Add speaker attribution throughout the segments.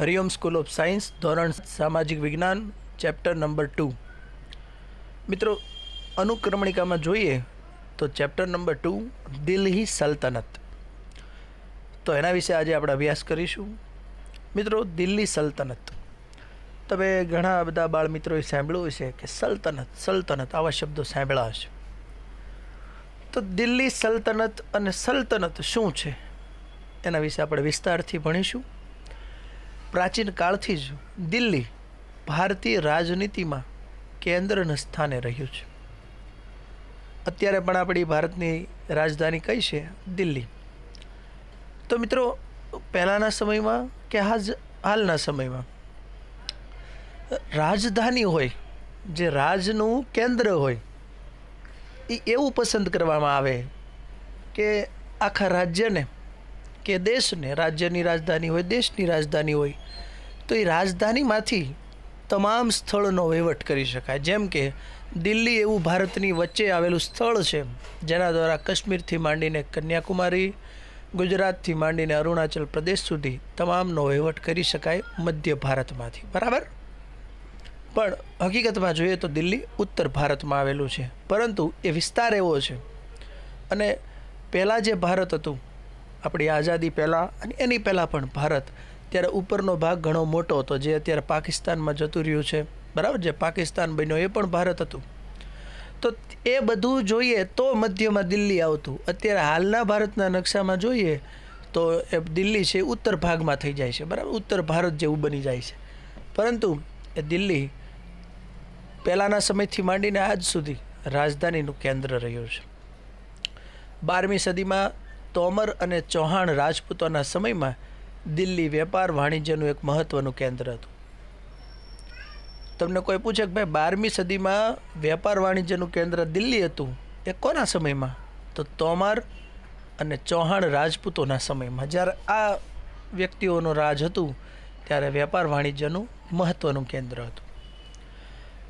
Speaker 1: Hariom school of science ધોરણ સામાજિક વિજ્ઞાન ચેપ્ટર નંબર ટુ મિત્રો અનુક્રમણિકામાં જોઈએ તો ચેપ્ટર નંબર ટુ દિલ્હી સલ્તનત તો એના વિશે આજે આપણે અભ્યાસ કરીશું મિત્રો દિલ્હી સલ્તનત તમે ઘણા બધા બાળ મિત્રોએ સાંભળ્યું હશે કે સલ્તનત સલ્તનત આવા શબ્દો સાંભળ્યા હશે તો દિલ્હી સલ્તનત અને સલ્તનત શું છે એના વિશે આપણે વિસ્તારથી ભણીશું પ્રાચીન કાળથી જ દિલ્હી ભારતીય રાજનીતિમાં કેન્દ્રના સ્થાને રહ્યું છે અત્યારે પણ આપણી ભારતની રાજધાની કઈ છે દિલ્હી તો મિત્રો પહેલાંના સમયમાં કે હાજ હાલના સમયમાં રાજધાની હોય જે રાજનું કેન્દ્ર હોય એ એવું પસંદ કરવામાં આવે કે આખા રાજ્યને કે દેશને રાજ્યની રાજધાની હોય દેશની રાજધાની હોય તો એ રાજધાનીમાંથી તમામ સ્થળનો વહીવટ કરી શકાય જેમ કે દિલ્હી એવું ભારતની વચ્ચે આવેલું સ્થળ છે જેના દ્વારા કાશ્મીરથી માંડીને કન્યાકુમારી ગુજરાતથી માંડીને અરુણાચલ પ્રદેશ સુધી તમામનો વહીવટ કરી શકાય મધ્ય ભારતમાંથી બરાબર પણ હકીકતમાં જોઈએ તો દિલ્હી ઉત્તર ભારતમાં આવેલું છે પરંતુ એ વિસ્તાર એવો છે અને પહેલાં જે ભારત હતું આપણી આઝાદી પહેલાં અને એની પહેલાં પણ ભારત ત્યારે ઉપરનો ભાગ ઘણો મોટો હતો જે અત્યારે પાકિસ્તાનમાં જતું રહ્યું છે બરાબર જે પાકિસ્તાન બન્યો એ પણ ભારત હતું તો એ બધું જોઈએ તો મધ્યમાં દિલ્હી આવતું અત્યારે હાલના ભારતના નકશામાં જોઈએ તો એ દિલ્હી છે ઉત્તર ભાગમાં થઈ જાય છે બરાબર ઉત્તર ભારત જેવું બની જાય છે પરંતુ એ દિલ્હી પહેલાંના સમયથી માંડીને આજ સુધી રાજધાનીનું કેન્દ્ર રહ્યું છે બારમી સદીમાં તોમર અને ચૌહાણ રાજપૂતોના સમયમાં દિલ્હી વેપાર વાણિજ્યનું એક મહત્ત્વનું કેન્દ્ર હતું તમને કોઈ પૂછે કે ભાઈ બારમી સદીમાં વેપાર વાણિજ્યનું કેન્દ્ર દિલ્હી હતું એ કોના સમયમાં તો તોમાર અને ચૌહાણ રાજપૂતોના સમયમાં જ્યારે આ વ્યક્તિઓનો રાજ હતું ત્યારે વેપાર વાણિજ્યનું મહત્ત્વનું કેન્દ્ર હતું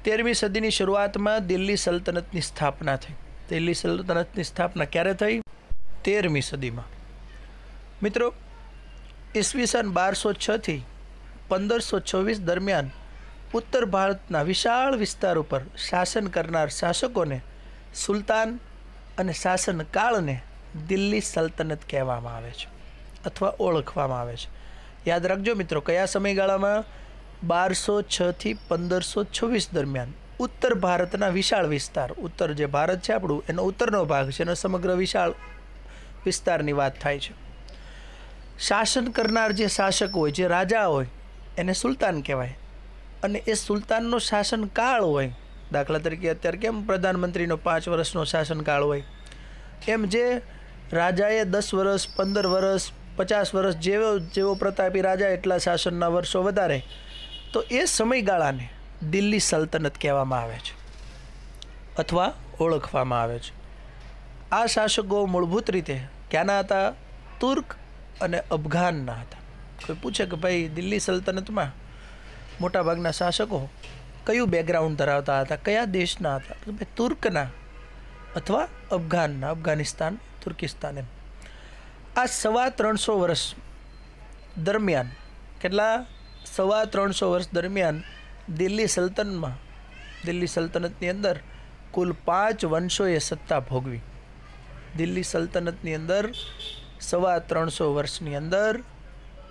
Speaker 1: તેરમી સદીની શરૂઆતમાં દિલ્હી સલ્તનતની સ્થાપના થઈ દિલ્હી સલ્તનતની સ્થાપના ક્યારે થઈ તેરમી સદીમાં મિત્રો ઈસવીસન બારસો છથી પંદરસો છવ્વીસ દરમિયાન ઉત્તર ભારતના વિશાળ વિસ્તાર ઉપર શાસન કરનાર શાસકોને સુલતાન અને શાસનકાળને દિલ્હી સલ્તનત કહેવામાં આવે છે અથવા ઓળખવામાં આવે છે યાદ રાખજો મિત્રો કયા સમયગાળામાં બારસો છથી પંદરસો છવ્વીસ દરમિયાન ઉત્તર ભારતના વિશાળ વિસ્તાર ઉત્તર જે ભારત છે આપણું એનો ઉત્તરનો ભાગ છે એનો સમગ્ર વિશાળ વિસ્તારની વાત થાય છે શાસન કરનાર જે શાસક હોય જે રાજા હોય એને સુલતાન કહેવાય અને એ સુલતાનનો શાસનકાળ હોય દાખલા તરીકે અત્યારે કેમ પ્રધાનમંત્રીનો પાંચ વર્ષનો શાસનકાળ હોય એમ જે રાજાએ દસ વર્ષ પંદર વર્ષ પચાસ વર્ષ જેવો જેવો પ્રતાપી રાજા એટલા શાસનના વર્ષો વધારે તો એ સમયગાળાને દિલ્હી સલ્તનત કહેવામાં આવે છે અથવા ઓળખવામાં આવે છે આ શાસકો મૂળભૂત રીતે ક્યાંના હતા તુર્ક અને અફઘાનના હતા કોઈ પૂછે કે ભાઈ દિલ્હી સલ્તનતમાં મોટાભાગના શાસકો કયું બેકગ્રાઉન્ડ ધરાવતા હતા કયા દેશના હતા તો ભાઈ તુર્કના અથવા અફઘાનના અફઘાનિસ્તાન તુર્કિસ્તાન એમ આ સવા ત્રણસો વર્ષ દરમિયાન કેટલા સવા ત્રણસો વર્ષ દરમિયાન દિલ્હી સલ્તનમાં દિલ્હી સલ્તનતની અંદર કુલ પાંચ વંશોએ સત્તા ભોગવી દિલ્હી સલ્તનતની અંદર સવા ત્રણસો વર્ષની અંદર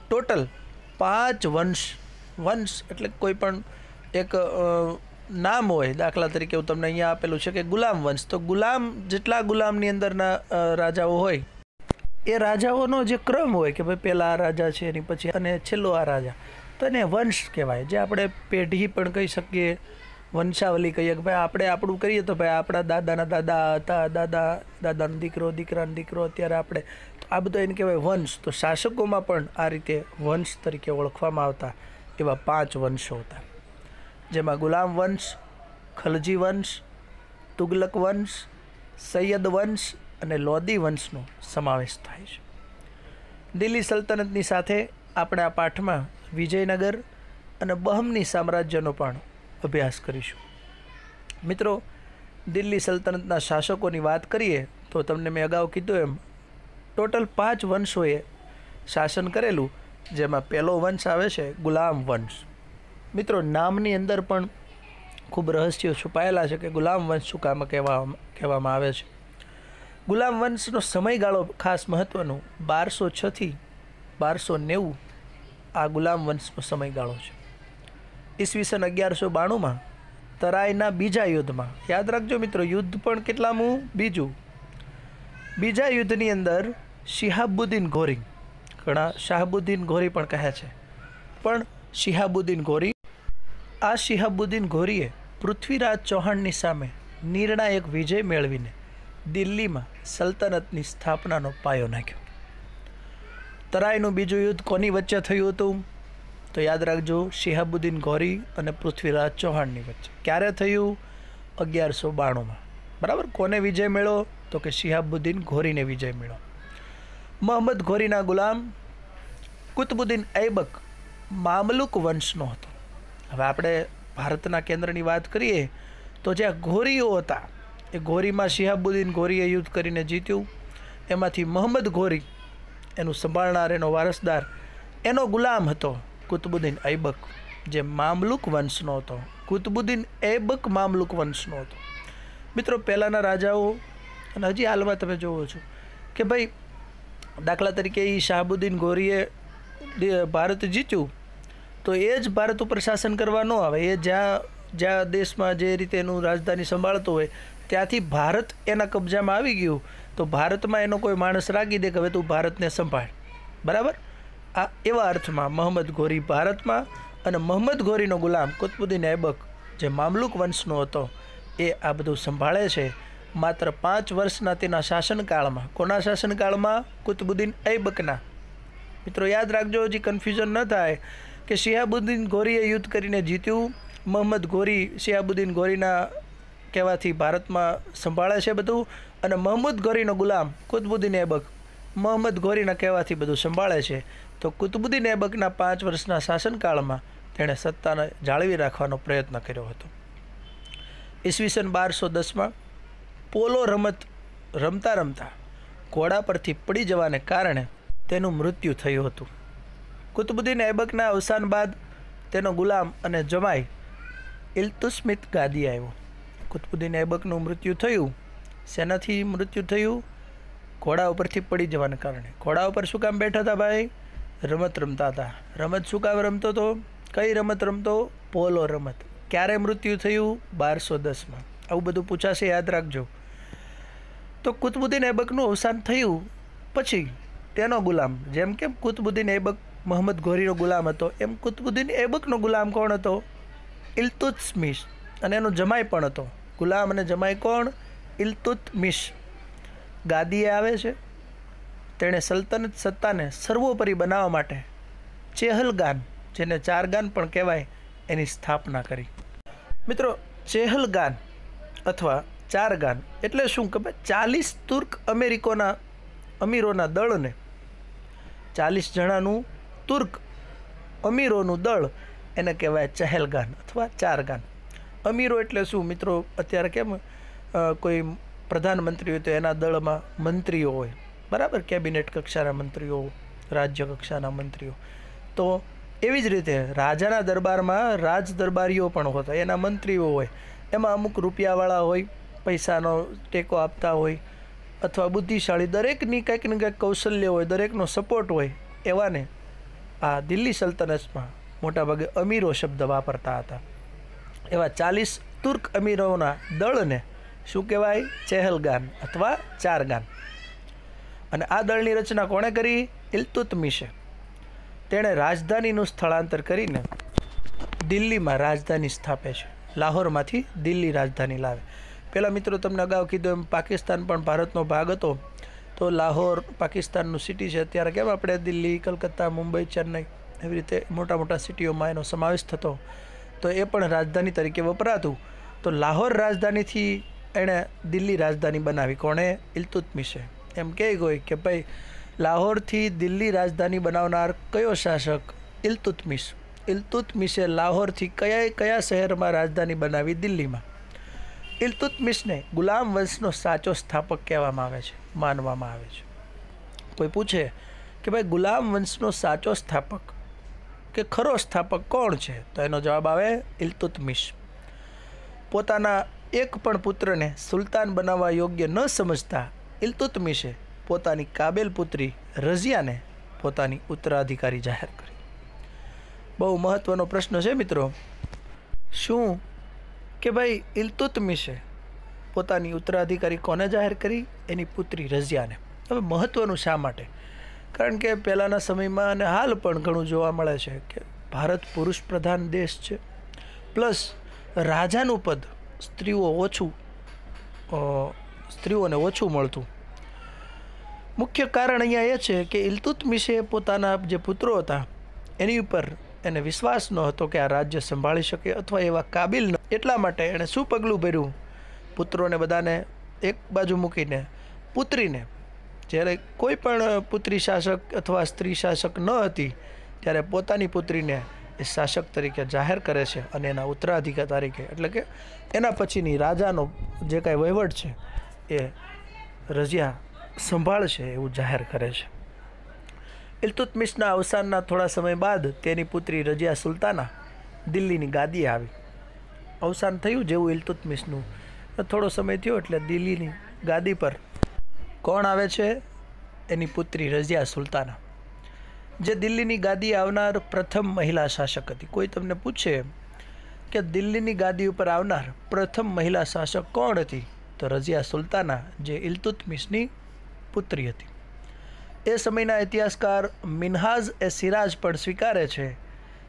Speaker 1: ટોટલ પાંચ વંશ વંશ એટલે કોઈ પણ એક નામ હોય દાખલા તરીકે હું તમને અહીંયા આપેલું છે કે ગુલામ વંશ તો ગુલામ જેટલા ગુલામની અંદરના રાજાઓ હોય એ રાજાઓનો જે ક્રમ હોય કે ભાઈ પહેલાં આ રાજા છે એની પછી અને છેલ્લો આ રાજા તો એને વંશ કહેવાય જે આપણે પેઢી પણ કહી શકીએ વંશાવલી કહીએ કે ભાઈ આપણે આપણું કરીએ તો ભાઈ આપણા દાદાના દાદા હતા દાદા દાદાનો દીકરો દીકરાનો દીકરો અત્યારે આપણે આ બધા એને કહેવાય વંશ તો શાસકોમાં પણ આ રીતે વંશ તરીકે ઓળખવામાં આવતા એવા પાંચ વંશો હતા જેમાં ગુલામ વંશ ખલજી વંશ તુગલક વંશ સૈયદ વંશ અને લોદી વંશનો સમાવેશ થાય છે દિલ્હી સલ્તનતની સાથે આપણે આ પાઠમાં વિજયનગર અને બહમની સામ્રાજ્યનો પણ અભ્યાસ કરીશું મિત્રો દિલ્હી સલ્તનતના શાસકોની વાત કરીએ તો તમને મેં અગાઉ કીધું એમ ટોટલ પાંચ વંશોએ શાસન કરેલું જેમાં પહેલો વંશ આવે છે ગુલામ વંશ મિત્રો નામની અંદર પણ ખૂબ રહસ્યો છુપાયેલા છે કે ગુલામ વંશ શું કામ કહેવામાં કહેવામાં આવે છે ગુલામ વંશનો સમયગાળો ખાસ મહત્ત્વનો બારસો છથી બારસો નેવું આ ગુલામ વંશનો સમયગાળો છે ઈસવીસન અગિયારસો બાણુંમાં તરાઈના બીજા યુદ્ધમાં યાદ રાખજો મિત્રો યુદ્ધ પણ કેટલામું બીજું બીજા યુદ્ધની અંદર શિહાબુદ્દીન ઘોરી ઘણા શાહબુદ્દીન ગોરી પણ કહે છે પણ શિહાબુદ્દીન ગોરી આ શિહાબુદ્દીન ઘોરીએ પૃથ્વીરાજ ચૌહાણની સામે નિર્ણાયક વિજય મેળવીને દિલ્હીમાં સલ્તનતની સ્થાપનાનો પાયો નાખ્યો તરાઈનું બીજું યુદ્ધ કોની વચ્ચે થયું હતું તો યાદ રાખજો શિહાબુદ્દીન ઘોરી અને પૃથ્વીરાજ ચૌહાણની વચ્ચે ક્યારે થયું અગિયારસો બાણુંમાં બરાબર કોને વિજય મેળો તો કે શિહાબુદ્દીન ઘોરીને વિજય મેળો મોહમ્મદ ઘોરીના ગુલામ કુતબુદ્દીન ઐબક મામલુક વંશનો હતો હવે આપણે ભારતના કેન્દ્રની વાત કરીએ તો જ્યાં ઘોરીઓ હતા એ ઘોરીમાં શિહાબુદ્દીન ઘોરીએ યુદ્ધ કરીને જીત્યું એમાંથી મોહમ્મદ ઘોરી એનું સંભાળનાર એનો વારસદાર એનો ગુલામ હતો કુતબુદ્દીન ઐબક જે મામલુક વંશનો હતો કુતબુદ્દીન ઐબક મામલુક વંશનો હતો મિત્રો પહેલાંના રાજાઓ અને હજી હાલમાં તમે જોવો છો કે ભાઈ દાખલા તરીકે એ શાહબુદ્દીન ગોરીએ ભારત જીત્યું તો એ જ ભારત ઉપર શાસન કરવા ન આવે એ જ્યાં જ્યાં દેશમાં જે રીતે એનું રાજધાની સંભાળતું હોય ત્યાંથી ભારત એના કબજામાં આવી ગયું તો ભારતમાં એનો કોઈ માણસ રાગી દે કે હવે તું ભારતને સંભાળ બરાબર આ એવા અર્થમાં મોહમ્મદ ગોરી ભારતમાં અને મોહમ્મદ ગોરીનો ગુલામ કુતબુદ્દીન એબક જે મામલુક વંશનો હતો એ આ બધું સંભાળે છે માત્ર પાંચ વર્ષના તેના શાસનકાળમાં કોના શાસનકાળમાં કુતબુદ્દીન ઐબકના મિત્રો યાદ રાખજો હજી કન્ફ્યુઝન ન થાય કે શિહાબુદ્દીન ઘોરીએ યુદ્ધ કરીને જીત્યું મોહમ્મદ ઘોરી શિહાબુદ્દીન ઘોરીના કહેવાથી ભારતમાં સંભાળે છે બધું અને મહમૂદ ઘોરીનો ગુલામ કુતબુદ્દીન એબક મોહમ્મદ ઘોરીના કહેવાથી બધું સંભાળે છે તો કુતબુદ્દીન એબકના પાંચ વર્ષના શાસનકાળમાં તેણે સત્તાને જાળવી રાખવાનો પ્રયત્ન કર્યો હતો ઈસવીસન બારસો દસમાં પોલો રમત રમતા રમતા ઘોડા પરથી પડી જવાને કારણે તેનું મૃત્યુ થયું હતું કુતબુદ્દીન એબકના અવસાન બાદ તેનો ગુલામ અને જમાઈ ઇલ્તુસ્મિત ગાદી આવ્યો કુતબુદ્દીન એબકનું મૃત્યુ થયું શેનાથી મૃત્યુ થયું ઘોડા ઉપરથી પડી જવાને કારણે ઘોડા ઉપર શું કામ બેઠા હતા ભાઈ રમત રમતા હતા રમત શું કામ રમતો હતો કઈ રમત રમતો પોલો રમત ક્યારે મૃત્યુ થયું બારસો દસમાં આવું બધું પૂછાશે યાદ રાખજો તો કુતબુદ્દીન એબકનું અવસાન થયું પછી તેનો ગુલામ જેમ કે કુતબુદ્દીન એબક મોહમ્મદ ઘોરીનો ગુલામ હતો એમ કુતબુદ્દીન એબકનો ગુલામ કોણ હતો ઇલતુત્સમિશ અને એનો જમાઈ પણ હતો ગુલામ અને જમાઈ કોણ ઇલતુત્મિશ ગાદીએ આવે છે તેણે સલ્તનત સત્તાને સર્વોપરી બનાવવા માટે ચેહલગાન જેને ચારગાન પણ કહેવાય એની સ્થાપના કરી મિત્રો ચેહલગાન અથવા ચાર ગાન એટલે શું કે ભાઈ ચાલીસ તુર્ક અમેરિકોના અમીરોના દળને ચાલીસ જણાનું તુર્ક અમીરોનું દળ એને કહેવાય ચહેલગાન અથવા ચારગાન અમીરો એટલે શું મિત્રો અત્યારે કેમ કોઈ પ્રધાનમંત્રી હોય તો એના દળમાં મંત્રીઓ હોય બરાબર કેબિનેટ કક્ષાના મંત્રીઓ રાજ્ય કક્ષાના મંત્રીઓ તો એવી જ રીતે રાજાના દરબારમાં રાજ દરબારીઓ પણ હોતા એના મંત્રીઓ હોય એમાં અમુક રૂપિયાવાળા હોય પૈસાનો ટેકો આપતા હોય અથવા બુદ્ધિશાળી દરેકની કંઈક ને કંઈક કૌશલ્ય હોય દરેકનો સપોર્ટ હોય એવાને આ દિલ્હી સલ્તનતમાં મોટાભાગે અમીરો શબ્દ વાપરતા હતા એવા ચાલીસ તુર્ક અમીરોના દળને શું કહેવાય ચેહલગાન અથવા ચારગાન અને આ દળની રચના કોણે કરી ઇલતુતમિશે તેણે રાજધાનીનું સ્થળાંતર કરીને દિલ્હીમાં રાજધાની સ્થાપે છે લાહોરમાંથી દિલ્હી રાજધાની લાવે પહેલાં મિત્રો તમને અગાઉ કીધું એમ પાકિસ્તાન પણ ભારતનો ભાગ હતો તો લાહોર પાકિસ્તાનનું સિટી છે ત્યારે કેમ આપણે દિલ્હી કલકત્તા મુંબઈ ચેન્નઈ એવી રીતે મોટા મોટા સિટીઓમાં એનો સમાવેશ થતો તો એ પણ રાજધાની તરીકે વપરાતું તો લાહોર રાજધાનીથી એણે દિલ્હી રાજધાની બનાવી કોણે ઇલતુતમિશે એમ કહે કોઈ કે ભાઈ લાહોરથી દિલ્હી રાજધાની બનાવનાર કયો શાસક ઇલતુતમિશ ઇલતુતમિશે લાહોરથી કયા કયા શહેરમાં રાજધાની બનાવી દિલ્હીમાં ઇલ્તુતમિશને ગુલામ વંશનો સાચો સ્થાપક કહેવામાં આવે છે માનવામાં આવે છે કોઈ પૂછે કે ભાઈ ગુલામ વંશનો સાચો સ્થાપક કે ખરો સ્થાપક કોણ છે તો એનો જવાબ આવે ઇલ્તુતમિશ પોતાના એક પણ પુત્રને સુલતાન બનાવવા યોગ્ય ન સમજતા ઇલ્તુતમિશે પોતાની કાબેલ પુત્રી રઝિયાને પોતાની ઉત્તરાધિકારી જાહેર કરી બહુ મહત્ત્વનો પ્રશ્ન છે મિત્રો શું કે ભાઈ ઇલતુતમિશે પોતાની ઉત્તરાધિકારી કોને જાહેર કરી એની પુત્રી રઝિયાને હવે મહત્ત્વનું શા માટે કારણ કે પહેલાંના સમયમાં અને હાલ પણ ઘણું જોવા મળે છે કે ભારત પુરુષ પ્રધાન દેશ છે પ્લસ રાજાનું પદ સ્ત્રીઓ ઓછું સ્ત્રીઓને ઓછું મળતું મુખ્ય કારણ અહીંયા એ છે કે ઇલતુતમિશે પોતાના જે પુત્રો હતા એની ઉપર એને વિશ્વાસ ન હતો કે આ રાજ્ય સંભાળી શકે અથવા એવા કાબિલ ન એટલા માટે એણે શું પગલું ભર્યું પુત્રોને બધાને એક બાજુ મૂકીને પુત્રીને જ્યારે કોઈ પણ પુત્રી શાસક અથવા સ્ત્રી શાસક ન હતી ત્યારે પોતાની પુત્રીને એ શાસક તરીકે જાહેર કરે છે અને એના ઉત્તરાધિકાર તરીકે એટલે કે એના પછીની રાજાનો જે કાંઈ વહીવટ છે એ રજિયા સંભાળશે એવું જાહેર કરે છે ઇલ્તુતમિશના અવસાનના થોડા સમય બાદ તેની પુત્રી રજિયા સુલતાના દિલ્હીની ગાદીએ આવી અવસાન થયું જેવું ઇલ્તુતમિશનું થોડો સમય થયો એટલે દિલ્હીની ગાદી પર કોણ આવે છે એની પુત્રી રજિયા સુલતાના જે દિલ્હીની ગાદી આવનાર પ્રથમ મહિલા શાસક હતી કોઈ તમને પૂછે કે દિલ્હીની ગાદી ઉપર આવનાર પ્રથમ મહિલા શાસક કોણ હતી તો રજિયા સુલતાના જે ઇલ્તુતમિશની પુત્રી હતી એ સમયના ઇતિહાસકાર મિનહાઝ એ સિરાજ પણ સ્વીકારે છે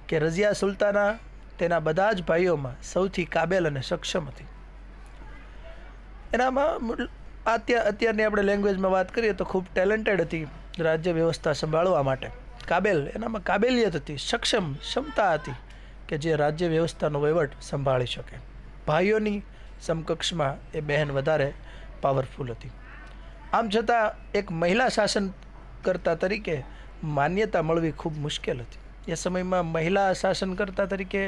Speaker 1: કે રઝિયા સુલતાના તેના બધા જ ભાઈઓમાં સૌથી કાબેલ અને સક્ષમ હતી એનામાં અત્યાર અત્યારની આપણે લેંગ્વેજમાં વાત કરીએ તો ખૂબ ટેલેન્ટેડ હતી રાજ્ય વ્યવસ્થા સંભાળવા માટે કાબેલ એનામાં કાબેલિયત હતી સક્ષમ ક્ષમતા હતી કે જે રાજ્ય વ્યવસ્થાનો વહીવટ સંભાળી શકે ભાઈઓની સમકક્ષમાં એ બહેન વધારે પાવરફુલ હતી આમ છતાં એક મહિલા શાસન કરતા તરીકે માન્યતા મળવી ખૂબ મુશ્કેલ હતી એ સમયમાં મહિલા શાસનકર્તા તરીકે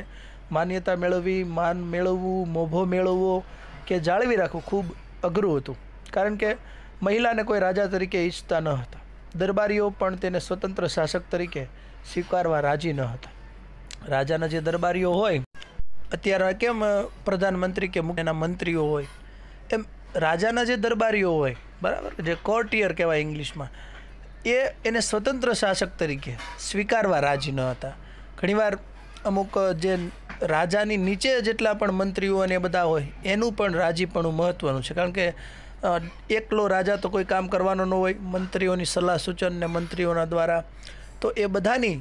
Speaker 1: માન્યતા મેળવવી માન મેળવવું મોભો મેળવવો કે જાળવી રાખવું ખૂબ અઘરું હતું કારણ કે મહિલાને કોઈ રાજા તરીકે ઈચ્છતા ન હતા દરબારીઓ પણ તેને સ્વતંત્ર શાસક તરીકે સ્વીકારવા રાજી ન હતા રાજાના જે દરબારીઓ હોય અત્યારે કેમ પ્રધાનમંત્રી કે એના મંત્રીઓ હોય એમ રાજાના જે દરબારીઓ હોય બરાબર જે કોર્ટિયર કહેવાય ઇંગ્લિશમાં એ એને સ્વતંત્ર શાસક તરીકે સ્વીકારવા રાજી ન હતા ઘણીવાર અમુક જે રાજાની નીચે જેટલા પણ મંત્રીઓ અને બધા હોય એનું પણ રાજીપણું મહત્ત્વનું છે કારણ કે એકલો રાજા તો કોઈ કામ કરવાનો ન હોય મંત્રીઓની સલાહ સૂચન ને મંત્રીઓના દ્વારા તો એ બધાની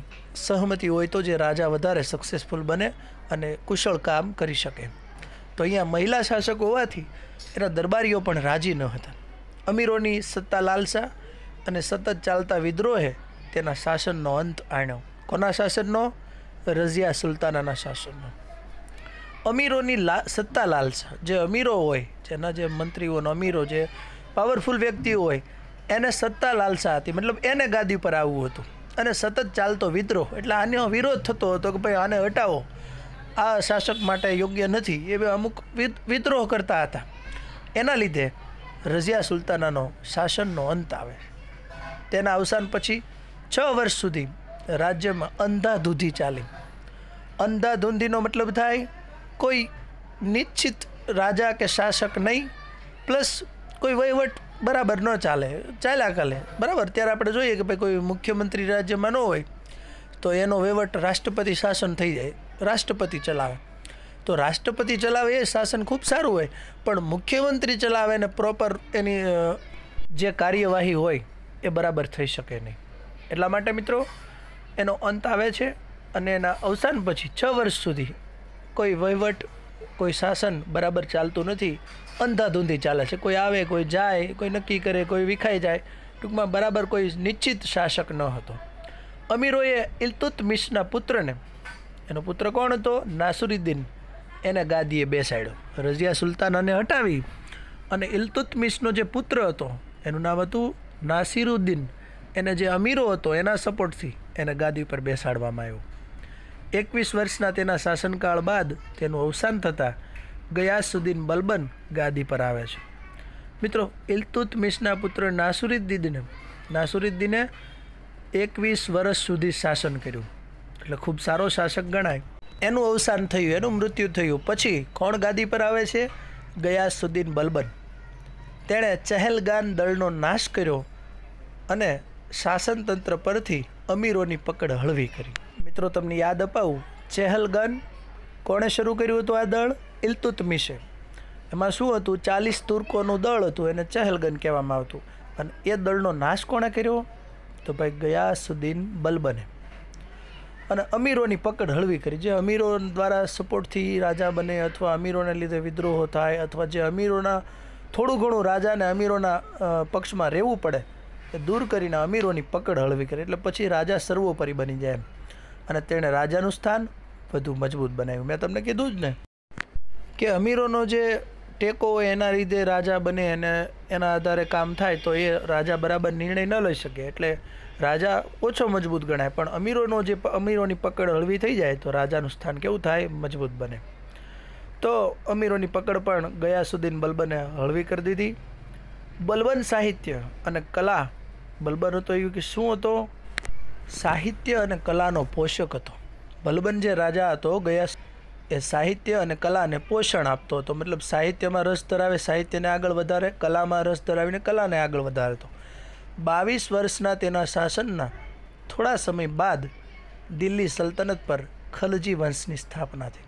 Speaker 1: સહમતી હોય તો જે રાજા વધારે સક્સેસફુલ બને અને કુશળ કામ કરી શકે તો અહીંયા મહિલા શાસકો હોવાથી એના દરબારીઓ પણ રાજી ન હતા અમીરોની સત્તા લાલસા અને સતત ચાલતા વિદ્રોહે તેના શાસનનો અંત આણ્યો કોના શાસનનો રઝિયા સુલતાનાના શાસનનો અમીરોની લા સત્તા લાલસા જે અમીરો હોય જેના જે મંત્રીઓનો અમીરો જે પાવરફુલ વ્યક્તિઓ હોય એને સત્તા લાલસા હતી મતલબ એને ગાદી પર આવવું હતું અને સતત ચાલતો વિદ્રોહ એટલે આનો વિરોધ થતો હતો કે ભાઈ આને હટાવો આ શાસક માટે યોગ્ય નથી એ બે અમુક વિદ્રોહ કરતા હતા એના લીધે રઝિયા સુલતાનાનો શાસનનો અંત આવે તેના અવસાન પછી છ વર્ષ સુધી રાજ્યમાં અંધાધૂંધી ચાલી અંધાધૂંધીનો મતલબ થાય કોઈ નિશ્ચિત રાજા કે શાસક નહીં પ્લસ કોઈ વહીવટ બરાબર ન ચાલે ચાલ્યા કાલે બરાબર ત્યારે આપણે જોઈએ કે ભાઈ કોઈ મુખ્યમંત્રી રાજ્યમાં ન હોય તો એનો વહીવટ રાષ્ટ્રપતિ શાસન થઈ જાય રાષ્ટ્રપતિ ચલાવે તો રાષ્ટ્રપતિ ચલાવે એ શાસન ખૂબ સારું હોય પણ મુખ્યમંત્રી ચલાવે ને પ્રોપર એની જે કાર્યવાહી હોય એ બરાબર થઈ શકે નહીં એટલા માટે મિત્રો એનો અંત આવે છે અને એના અવસાન પછી છ વર્ષ સુધી કોઈ વહીવટ કોઈ શાસન બરાબર ચાલતું નથી અંધાધૂંધી ચાલે છે કોઈ આવે કોઈ જાય કોઈ નક્કી કરે કોઈ વિખાઈ જાય ટૂંકમાં બરાબર કોઈ નિશ્ચિત શાસક ન હતો અમીરોએ ઇલતુતમિશના પુત્રને એનો પુત્ર કોણ હતો નાસુરુદ્દીન એને ગાદીએ બેસાડ્યો રઝિયા સુલતાનાને હટાવી અને ઇલતુતમિશનો જે પુત્ર હતો એનું નામ હતું નાસિરુદ્દીન એને જે અમીરો હતો એના સપોર્ટથી એને ગાદી પર બેસાડવામાં આવ્યો એકવીસ વર્ષના તેના શાસનકાળ બાદ તેનું અવસાન થતાં ગયાસુદ્દીન બલબન ગાદી પર આવે છે મિત્રો ઇલતુતમિશના પુત્ર નાસુરુદ્દીને નાસુરુદ્દીને એકવીસ વર્ષ સુધી શાસન કર્યું એટલે ખૂબ સારો શાસક ગણાય એનું અવસાન થયું એનું મૃત્યુ થયું પછી કોણ ગાદી પર આવે છે ગયાસુદ્દીન બલબન તેણે ચહેલગાન દળનો નાશ કર્યો અને શાસનતંત્ર પરથી અમીરોની પકડ હળવી કરી મિત્રો તમને યાદ અપાવું ચહેલગન કોણે શરૂ કર્યું હતું આ દળ ઇલતુતમિશે એમાં શું હતું ચાલીસ તુર્કોનું દળ હતું એને ચહેલગન કહેવામાં આવતું અને એ દળનો નાશ કોણે કર્યો તો ભાઈ ગયા ગયાસુદ્દીન બલબને અને અમીરોની પકડ હળવી કરી જે અમીરો દ્વારા સપોર્ટથી રાજા બને અથવા અમીરોને લીધે વિદ્રોહો થાય અથવા જે અમીરોના થોડું ઘણું રાજાને અમીરોના પક્ષમાં રહેવું પડે એ દૂર કરીને અમીરોની પકડ હળવી કરે એટલે પછી રાજા સર્વોપરી બની જાય એમ અને તેણે રાજાનું સ્થાન વધુ મજબૂત બનાવ્યું મેં તમને કીધું જ ને કે અમીરોનો જે ટેકો હોય એના લીધે રાજા બને અને એના આધારે કામ થાય તો એ રાજા બરાબર નિર્ણય ન લઈ શકે એટલે રાજા ઓછો મજબૂત ગણાય પણ અમીરોનો જે અમીરોની પકડ હળવી થઈ જાય તો રાજાનું સ્થાન કેવું થાય મજબૂત બને તો અમીરોની પકડ પણ ગયા ગયાસુદ્દીન બલબને હળવી કરી દીધી બલબન સાહિત્ય અને કલા બલબન હતો એવું કે શું હતો સાહિત્ય અને કલાનો પોષક હતો બલબન જે રાજા હતો ગયા એ સાહિત્ય અને કલાને પોષણ આપતો હતો મતલબ સાહિત્યમાં રસ ધરાવે સાહિત્યને આગળ વધારે કલામાં રસ ધરાવીને કલાને આગળ વધારતો બાવીસ વર્ષના તેના શાસનના થોડા સમય બાદ દિલ્હી સલ્તનત પર ખલજી વંશની સ્થાપના થઈ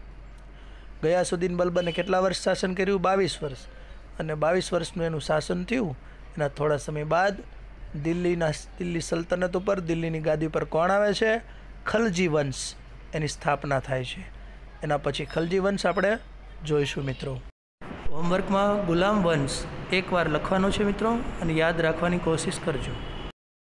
Speaker 1: ગયાસુદ્દીન બલબને કેટલા વર્ષ શાસન કર્યું બાવીસ વર્ષ અને બાવીસ વર્ષનું એનું શાસન થયું એના થોડા સમય બાદ દિલ્હીના દિલ્હી સલ્તનત ઉપર દિલ્હીની ગાદી પર કોણ આવે છે ખલજી વંશ એની સ્થાપના થાય છે એના પછી ખલજી વંશ આપણે જોઈશું મિત્રો હોમવર્કમાં ગુલામ વંશ એકવાર લખવાનું છે મિત્રો અને યાદ રાખવાની કોશિશ કરજો